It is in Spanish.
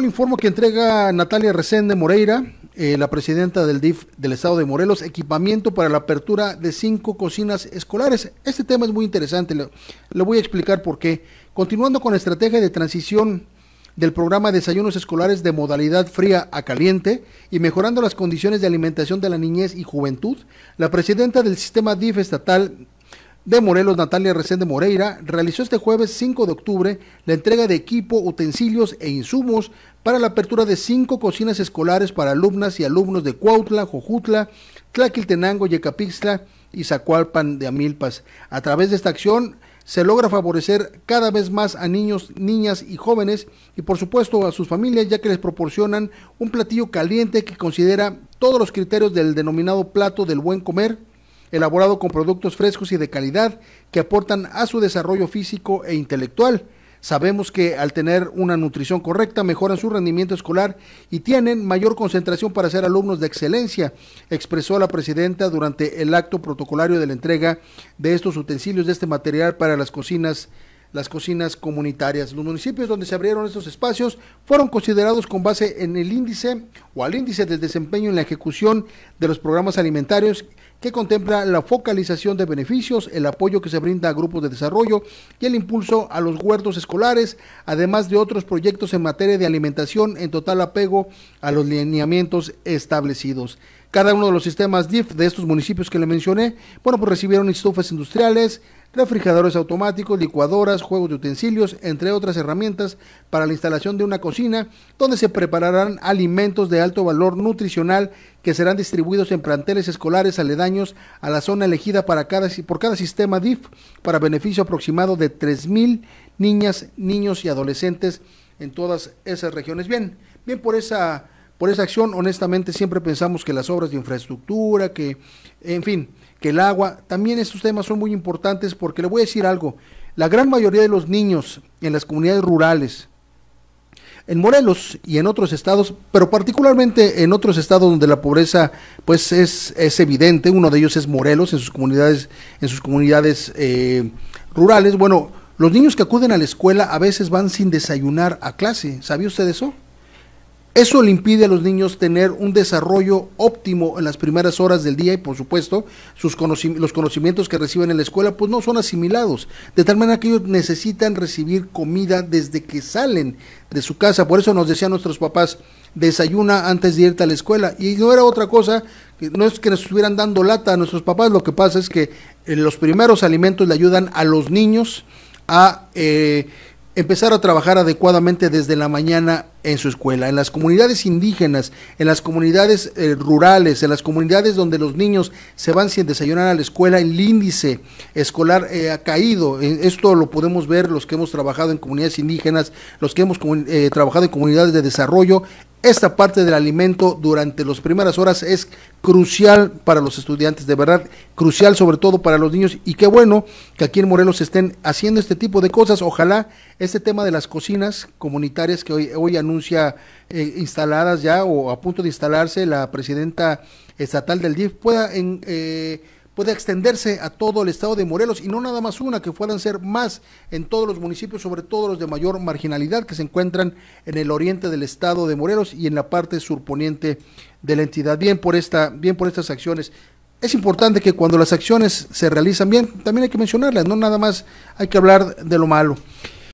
el informo que entrega Natalia Resende Moreira, eh, la presidenta del DIF del Estado de Morelos, equipamiento para la apertura de cinco cocinas escolares. Este tema es muy interesante, Lo voy a explicar por qué. Continuando con la estrategia de transición del programa de Desayunos Escolares de modalidad fría a caliente y mejorando las condiciones de alimentación de la niñez y juventud, la presidenta del sistema DIF estatal de Morelos, Natalia de Moreira, realizó este jueves 5 de octubre la entrega de equipo, utensilios e insumos para la apertura de cinco cocinas escolares para alumnas y alumnos de Cuautla, Jojutla, Tlaquiltenango, Yecapixtla y Zacualpan de Amilpas. A través de esta acción se logra favorecer cada vez más a niños, niñas y jóvenes y por supuesto a sus familias ya que les proporcionan un platillo caliente que considera todos los criterios del denominado plato del buen comer elaborado con productos frescos y de calidad que aportan a su desarrollo físico e intelectual. Sabemos que al tener una nutrición correcta mejoran su rendimiento escolar y tienen mayor concentración para ser alumnos de excelencia, expresó la presidenta durante el acto protocolario de la entrega de estos utensilios de este material para las cocinas las cocinas comunitarias. Los municipios donde se abrieron estos espacios fueron considerados con base en el índice o al índice de desempeño en la ejecución de los programas alimentarios que contempla la focalización de beneficios, el apoyo que se brinda a grupos de desarrollo y el impulso a los huertos escolares, además de otros proyectos en materia de alimentación en total apego a los lineamientos establecidos. Cada uno de los sistemas DIF de estos municipios que le mencioné, bueno, pues recibieron estufas industriales, refrigeradores automáticos, licuadoras, juegos de utensilios, entre otras herramientas para la instalación de una cocina donde se prepararán alimentos de alto valor nutricional que serán distribuidos en planteles escolares aledaños a la zona elegida para cada, por cada sistema DIF para beneficio aproximado de 3.000 niñas, niños y adolescentes en todas esas regiones. Bien, bien por esa por esa acción, honestamente, siempre pensamos que las obras de infraestructura, que, en fin, que el agua, también estos temas son muy importantes porque le voy a decir algo, la gran mayoría de los niños en las comunidades rurales, en Morelos y en otros estados, pero particularmente en otros estados donde la pobreza pues es, es evidente, uno de ellos es Morelos, en sus comunidades, en sus comunidades eh, rurales, bueno, los niños que acuden a la escuela a veces van sin desayunar a clase, ¿sabía usted eso? Eso le impide a los niños tener un desarrollo óptimo en las primeras horas del día y por supuesto sus los conocimientos que reciben en la escuela pues no son asimilados. De tal manera que ellos necesitan recibir comida desde que salen de su casa. Por eso nos decían nuestros papás, desayuna antes de irte a la escuela. Y no era otra cosa, no es que nos estuvieran dando lata a nuestros papás, lo que pasa es que eh, los primeros alimentos le ayudan a los niños a... Eh, empezar a trabajar adecuadamente desde la mañana en su escuela, en las comunidades indígenas, en las comunidades eh, rurales, en las comunidades donde los niños se van sin desayunar a la escuela, el índice escolar eh, ha caído. Eh, esto lo podemos ver los que hemos trabajado en comunidades indígenas, los que hemos trabajado en comunidades de desarrollo. Esta parte del alimento durante las primeras horas es crucial para los estudiantes, de verdad, crucial sobre todo para los niños. Y qué bueno que aquí en Morelos estén haciendo este tipo de cosas. Ojalá este tema de las cocinas comunitarias que hoy, hoy anuncia eh, instaladas ya o a punto de instalarse la presidenta estatal del DIF pueda en, eh, extenderse a todo el estado de Morelos y no nada más una, que puedan ser más en todos los municipios, sobre todo los de mayor marginalidad que se encuentran en el oriente del estado de Morelos y en la parte surponiente de la entidad. Bien por esta, bien por estas acciones. Es importante que cuando las acciones se realizan bien, también hay que mencionarlas, no nada más hay que hablar de lo malo.